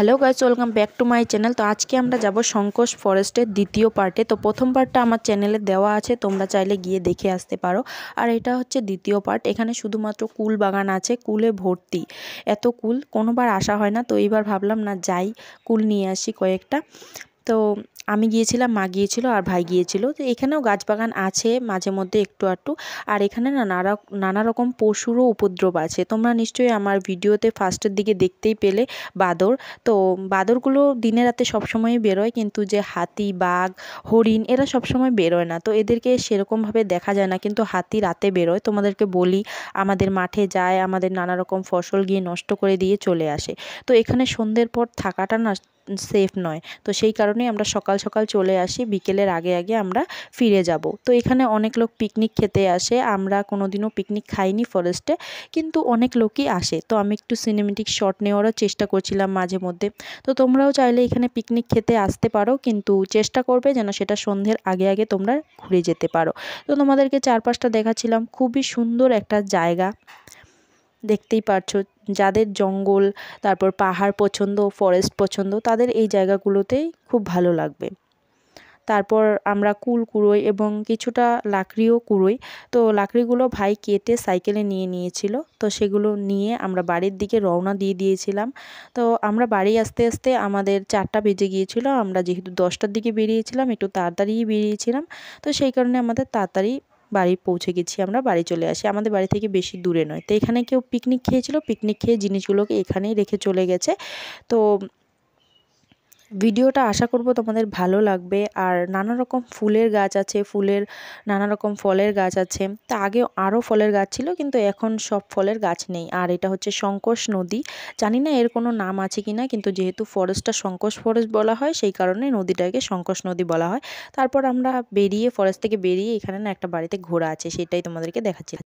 hello guys welcome back to my channel তো আজকে আমরা যাব শঙ্কর ফরেস্টের দ্বিতীয় পার্টে তো প্রথম পার্টটা আমার চ্যানেলে দেওয়া আছে তোমরা চাইলে গিয়ে দেখে আসতে পারো আর এটা হচ্ছে দ্বিতীয় পার্ট এখানে শুধুমাত্র কুল বাগান আছে কুলে ভর্তি এত কুল কোনোবার আসা হয় না তো এইবার ভাবলাম না যাই কুল নিয়ে আসি কয়েকটা তো আমি গিয়েছিলাম মা গিয়েছিল আর ভাই গিয়েছিল তো এখানেও গাছ বাগান আছে মাঝে মধ্যে একটু আটটু আর এখানে না নানা নানা রকম পশুরও উপদ্রব আছে তোমরা নিশ্চয়ই আমার ভিডিওতে ফার্স্টের দিকে দেখতেই পেলে বাদর তো বাদরগুলো দিনে রাতে সবসময়ই বেরোয় কিন্তু যে হাতি বাঘ হরিণ এরা সবসময় বেরোয় না তো এদেরকে সেরকমভাবে দেখা যায় না কিন্তু হাতি রাতে বেরোয় তোমাদেরকে বলি আমাদের মাঠে যায় আমাদের নানা রকম ফসল গিয়ে নষ্ট করে দিয়ে চলে আসে তো এখানে সন্ধ্যের পর থাকাটা না সেফ নয় তো সেই কারণে আমরা সকাল সকাল চলে আসি বিকেলের আগে আগে আমরা ফিরে যাব তো এখানে অনেক লোক পিকনিক খেতে আসে আমরা কোনোদিনও পিকনিক খাইনি ফরেস্টে কিন্তু অনেক লোকই আসে তো আমি একটু সিনেমেটিক শট নেওয়ারও চেষ্টা করছিলাম মাঝে মধ্যে তো তোমরাও চাইলে এখানে পিকনিক খেতে আসতে পারো কিন্তু চেষ্টা করবে যেন সেটা সন্ধ্যের আগে আগে তোমরা ঘুরে যেতে পারো তো তোমাদেরকে চারপাশটা দেখাচ্ছিলাম খুবই সুন্দর একটা জায়গা দেখতেই পারছো যাদের জঙ্গল তারপর পাহাড় পছন্দ ফরেস্ট পছন্দ তাদের এই জায়গাগুলোতেই খুব ভালো লাগবে তারপর আমরা কুল কুড়োই এবং কিছুটা লাকড়িও কুড়োই তো লাকড়িগুলো ভাই কেটে সাইকেলে নিয়ে নিয়েছিল তো সেগুলো নিয়ে আমরা বাড়ির দিকে রওনা দিয়ে দিয়েছিলাম তো আমরা বাড়ি আসতে আসতে আমাদের চারটা বেজে গিয়েছিল আমরা যেহেতু দশটার দিকে বেরিয়েছিলাম একটু তাড়াতাড়ি বেরিয়েছিলাম তো সেই কারণে আমাদের তাড়াতাড়ি বাড়ি পৌঁছে গেছি আমরা বাড়ি চলে আসি আমাদের বাড়ি থেকে বেশি দূরে নয় তো এখানে কেউ পিকনিক খেয়েছিল পিকনিক খেয়ে জিনিসগুলোকে এখানেই রেখে চলে গেছে তো ভিডিওটা আশা করব তোমাদের ভালো লাগবে আর নানা রকম ফুলের গাছ আছে ফুলের নানা রকম ফলের গাছ আছে তা আগে আরও ফলের গাছ ছিল কিন্তু এখন সব ফলের গাছ নেই আর এটা হচ্ছে সংকোষ নদী জানি না এর কোনো নাম আছে কি না কিন্তু যেহেতু ফরেস্টটা সংকোষ ফরেস্ট বলা হয় সেই কারণে নদীটাকে সংকোষ নদী বলা হয় তারপর আমরা বেরিয়ে ফরেস্ট থেকে বেরিয়ে এখানে না একটা বাড়িতে ঘোরা আছে সেটাই তোমাদেরকে দেখাচ্ছি